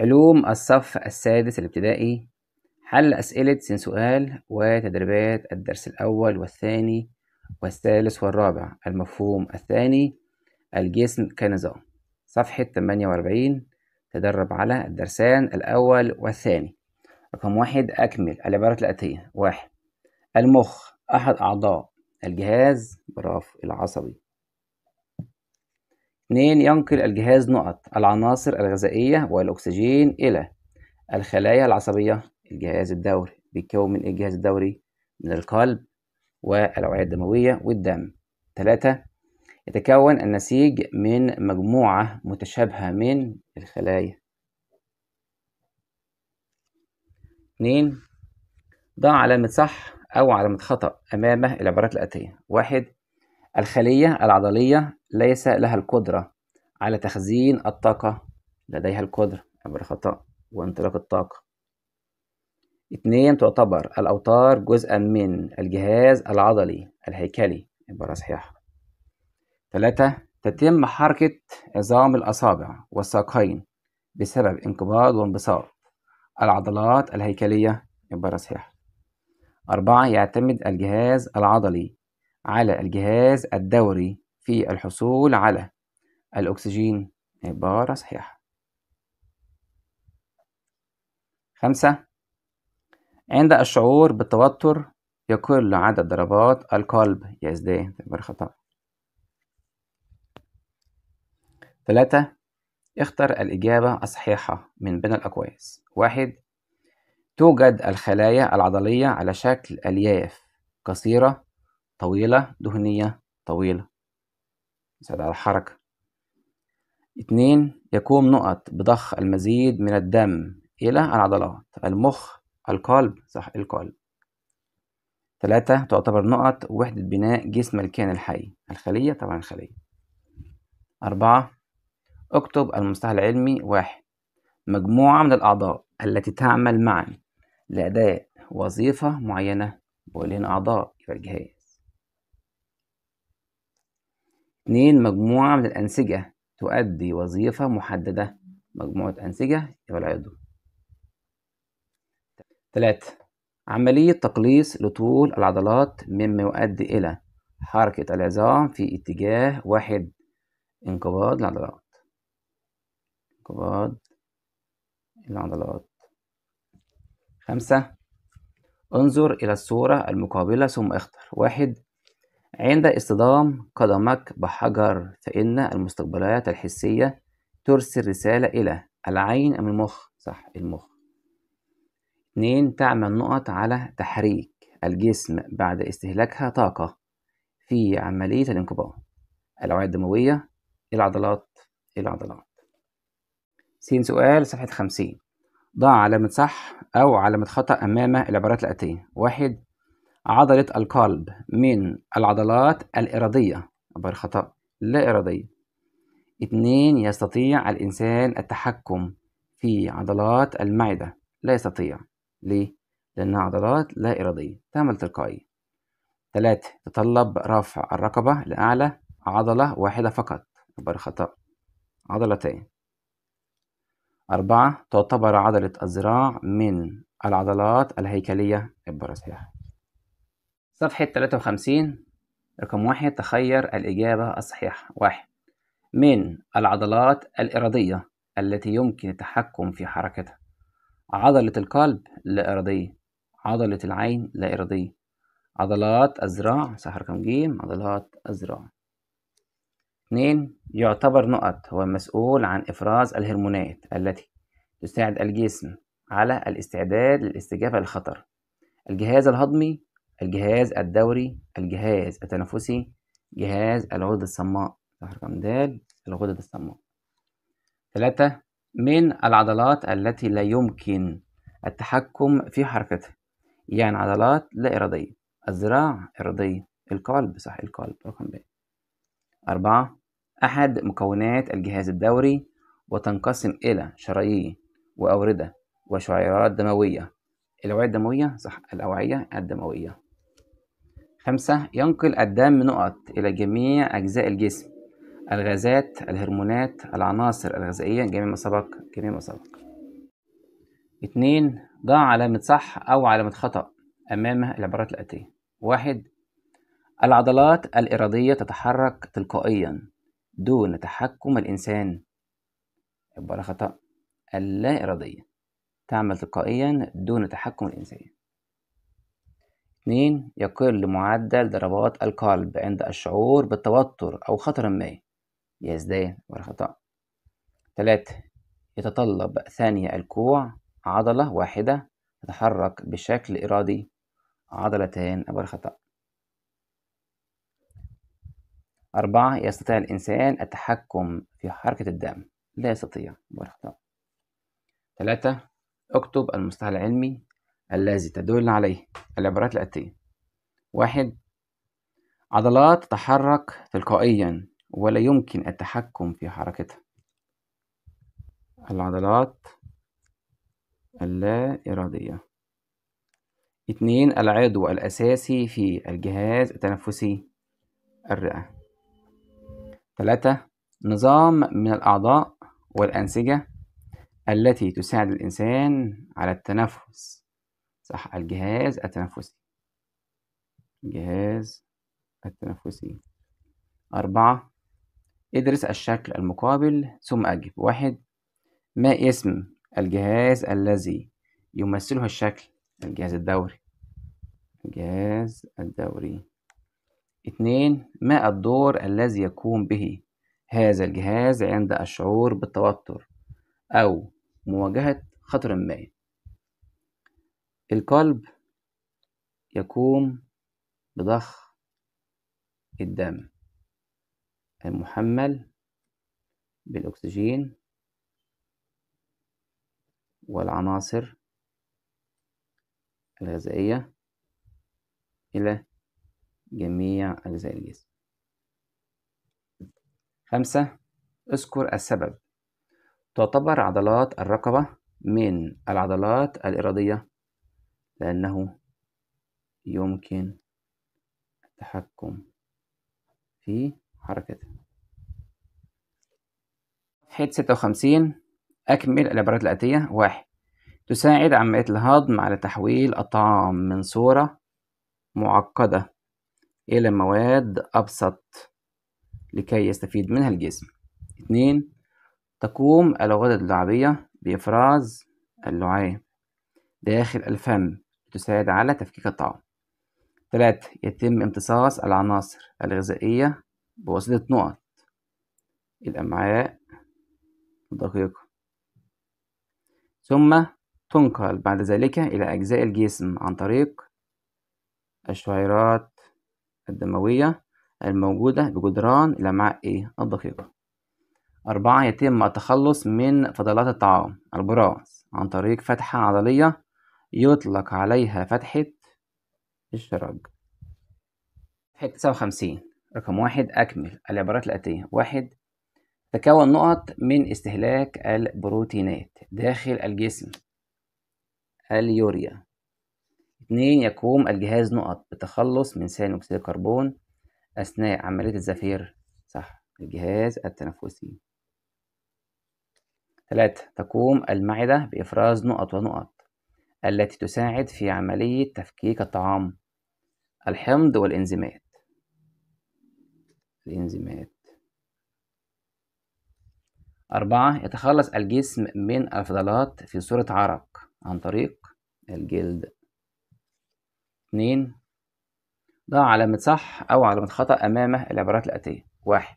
علوم الصف السادس الابتدائي حل أسئلة سن سؤال وتدريبات الدرس الأول والثاني والثالث والرابع المفهوم الثاني الجسم كنظام صفحة 48 تدرب على الدرسان الأول والثاني رقم واحد أكمل العبارات الآتية واحد المخ أحد أعضاء الجهاز برافو العصبي اثنين ينقل الجهاز نقط العناصر الغذائية والأكسجين إلى الخلايا العصبية الجهاز الدوري بيتكون من إيه؟ الجهاز الدوري من القلب والأوعية الدموية والدم 3- يتكون النسيج من مجموعة متشابهة من الخلايا اثنين ضع علامة صح أو علامة خطأ أمام العبارات الآتية واحد الخلية العضلية ليس لها القدرة على تخزين الطاقة لديها القدرة عبر خطأ وانطلاق الطاقة اثنين تعتبر الأوتار جزءا من الجهاز العضلي الهيكلي عبارة صحيحة ثلاثة تتم حركة عظام الأصابع والساقين بسبب انقباض وانبساط العضلات الهيكلية عبارة صحيحة أربعة يعتمد الجهاز العضلي على الجهاز الدوري في الحصول على الأكسجين عبارة صحيحة خمسة عند الشعور بالتوتر يقل عدد ضربات القلب يزداد عبارة خطأ ثلاثة اختر الإجابة الصحيحة من بين الأقواس واحد توجد الخلايا العضلية على شكل ألياف قصيرة طويلة دهنية طويلة يساعد على الحركة اتنين يقوم نقط بضخ المزيد من الدم إلى العضلات المخ القلب صح القلب ثلاثة تعتبر نقط وحدة بناء جسم الكائن الحي الخلية طبعا الخلية أربعة اكتب المصطلح العلمي واحد مجموعة من الأعضاء التي تعمل معا لأداء وظيفة معينة بقول هنا أعضاء يبقى الجهاز اتنين مجموعة من الأنسجة تؤدي وظيفة محددة مجموعة أنسجة يبقى العضو تلاتة عملية تقليص لطول العضلات مما يؤدي إلى حركة العظام في اتجاه واحد انقباض العضلات انقباض العضلات خمسة انظر إلى الصورة المقابلة ثم اختر واحد عند اصطدام قدمك بحجر فإن المستقبلات الحسية ترسل رسالة إلى العين أم المخ؟ صح المخ اتنين تعمل نقط على تحريك الجسم بعد استهلاكها طاقة في عملية الانقباض الأوعية الدموية العضلات العضلات س سؤال صفحة خمسين ضع علامة صح أو علامة خطأ أمام العبارات الآتية واحد عضلة القلب من العضلات الإرادية عبارة خطأ لا إرادية اثنين يستطيع الإنسان التحكم في عضلات المعدة لا يستطيع ليه؟ لأنها عضلات لا إرادية تعمل تلقائي ثلاثة تطلب رفع الرقبة لأعلى عضلة واحدة فقط عبارة خطأ عضلتين أربعة تعتبر عضلة الذراع من العضلات الهيكلية عبارة صحيحة صفحة 53 رقم واحد تخير الإجابة الصحيحة واحد من العضلات الإرادية التي يمكن التحكم في حركتها عضلة القلب لا إرادية عضلة العين لا إرادية عضلات الذراع صح رقم ج عضلات الذراع اتنين يعتبر نقط هو مسؤول عن إفراز الهرمونات التي تساعد الجسم على الاستعداد للاستجابة للخطر الجهاز الهضمي الجهاز الدوري الجهاز التنفسي جهاز الغدد الصماء رقم د الغدد الصماء ثلاثة من العضلات التي لا يمكن التحكم في حركتها يعني عضلات لا إرادية الذراع إرادية القلب صح القلب رقم ب أربعة أحد مكونات الجهاز الدوري وتنقسم إلى شرايين وأوردة وشعيرات دموية الأوعية الدموية صح الأوعية الدموية خمسة ينقل الدم نقط إلى جميع أجزاء الجسم الغازات الهرمونات العناصر الغذائية جميع ما سبق جميع ما سبق اتنين ضع علامة صح أو علامة خطأ أمام العبارات الآتية واحد العضلات الإرادية تتحرك تلقائيا دون تحكم الإنسان عبارة خطأ اللا إرادية تعمل تلقائيا دون تحكم الإنسان 2 يقل معدل ضربات القلب عند الشعور بالتوتر أو خطر ما يزداد والخطأ 3 يتطلب ثانية الكوع عضلة واحدة تتحرك بشكل إرادي عضلتان أو الخطأ أربعة يستطيع الإنسان التحكم في حركة الدم لا يستطيع أو الخطأ ثلاثة اكتب المصطلح العلمي الذي تدل عليه العبارات الآتية واحد عضلات تتحرك تلقائيا ولا يمكن التحكم في حركتها العضلات اللا إرادية اتنين العضو الأساسي في الجهاز التنفسي الرئة تلاتة نظام من الأعضاء والأنسجة التي تساعد الإنسان على التنفس صح الجهاز التنفسي الجهاز التنفسي أربعة ادرس الشكل المقابل ثم أجب واحد ما اسم الجهاز الذي يمثله الشكل الجهاز الدوري الجهاز الدوري اثنين ما الدور الذي يقوم به هذا الجهاز عند الشعور بالتوتر أو مواجهة خطر ما القلب يقوم بضخ الدم المحمل بالأكسجين والعناصر الغذائية إلى جميع أجزاء الجسم خمسة اذكر السبب تعتبر عضلات الرقبة من العضلات الإرادية لأنه يمكن التحكم في حركته صفحة 56 أكمل العبارات الآتية واحد تساعد عملية الهضم على تحويل الطعام من صورة معقدة إلى مواد أبسط لكي يستفيد منها الجسم اثنين تقوم الغدد اللعابية بإفراز اللعاب داخل الفم تساعد على تفكيك الطعام تلاتة يتم امتصاص العناصر الغذائية بواسطة نقط الأمعاء الدقيقة ثم تنقل بعد ذلك إلى أجزاء الجسم عن طريق الشعيرات الدموية الموجودة بجدران الأمعاء الدقيقة أربعة يتم التخلص من فضلات الطعام البراز عن طريق فتحة عضلية يطلق عليها فتحة الشراج فتحة تسعة وخمسين رقم واحد أكمل العبارات الآتية واحد تكون نقط من استهلاك البروتينات داخل الجسم اليوريا اثنين يقوم الجهاز نقط بالتخلص من ثاني أكسيد الكربون أثناء عملية الزفير صح الجهاز التنفسي ثلاثة تقوم المعدة بإفراز نقط ونقط التي تساعد في عملية تفكيك الطعام الحمض والإنزيمات الإنزيمات أربعة يتخلص الجسم من الفضلات في صورة عرق عن طريق الجلد اثنين ضع علامة صح أو علامة خطأ أمامه العبارات الآتية واحد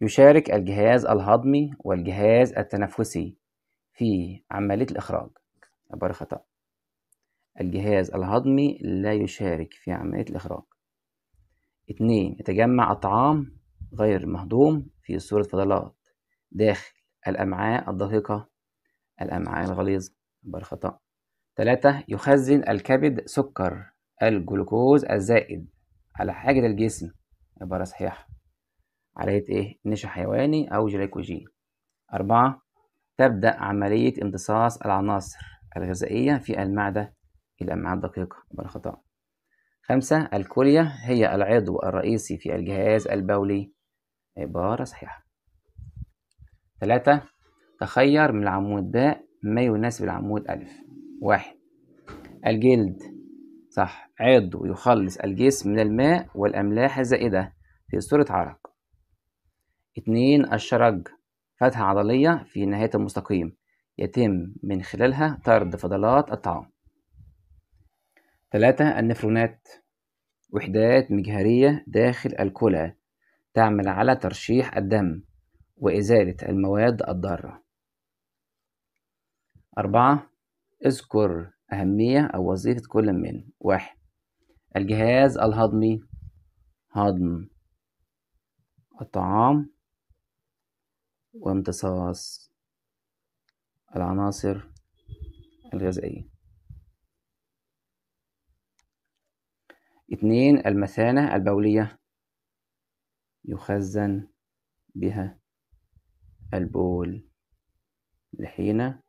يشارك الجهاز الهضمي والجهاز التنفسي في عملية الإخراج عبارة خطأ الجهاز الهضمي لا يشارك في عملية الإخراج اتنين يتجمع الطعام غير المهضوم في صورة فضلات داخل الأمعاء الدقيقة الأمعاء الغليظة عبارة خطأ. تلاتة يخزن الكبد سكر الجلوكوز الزائد على حاجة الجسم عبارة صحيحة عملية إيه؟ نشا حيواني أو جليكوجين أربعة تبدأ عملية امتصاص العناصر الغذائية في المعدة الأمعاء الدقيقة ولا خطأ خمسة الكلية هي العضو الرئيسي في الجهاز البولي عبارة صحيحة ثلاثة تخير من العمود باء ما يناسب العمود ألف واحد الجلد صح عضو يخلص الجسم من الماء والأملاح الزائدة في صورة عرق اتنين الشرج فتحة عضلية في نهاية المستقيم يتم من خلالها طرد فضلات الطعام ثلاثة النفرونات وحدات مجهرية داخل الكلى تعمل على ترشيح الدم وإزالة المواد الضارة أربعة اذكر أهمية أو وظيفة كل من واحد الجهاز الهضمي هضم الطعام وامتصاص العناصر الغذائية اتنين المثانة البولية يخزن بها البول لحين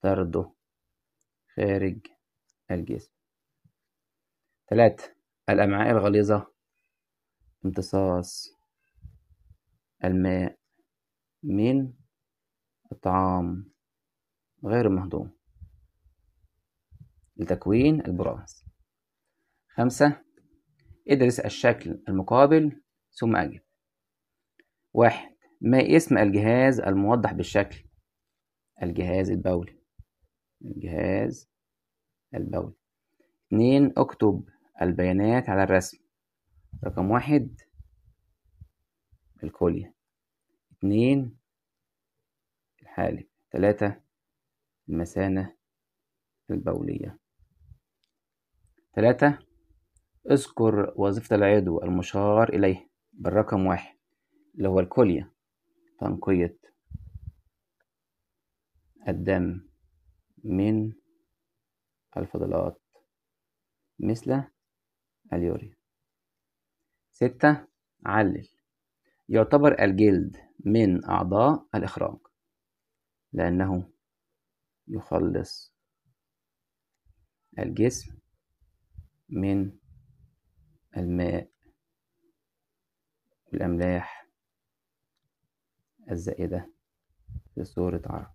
طرده خارج الجسم ثلاثة الأمعاء الغليظة امتصاص الماء من الطعام غير المهضوم لتكوين البراز خمسة ادرس الشكل المقابل ثم أجب واحد ما اسم الجهاز الموضح بالشكل الجهاز البولي الجهاز البولي اتنين اكتب البيانات على الرسم رقم واحد الكلية اتنين الحالب تلاتة المثانة البولية تلاتة اذكر وظيفة العضو المشار إليه بالرقم واحد اللي هو الكلية تنقية الدم من الفضلات مثل اليوريا ستة علل يعتبر الجلد من أعضاء الإخراج لأنه يخلص الجسم من الماء والأملاح الزائدة في صورة عرق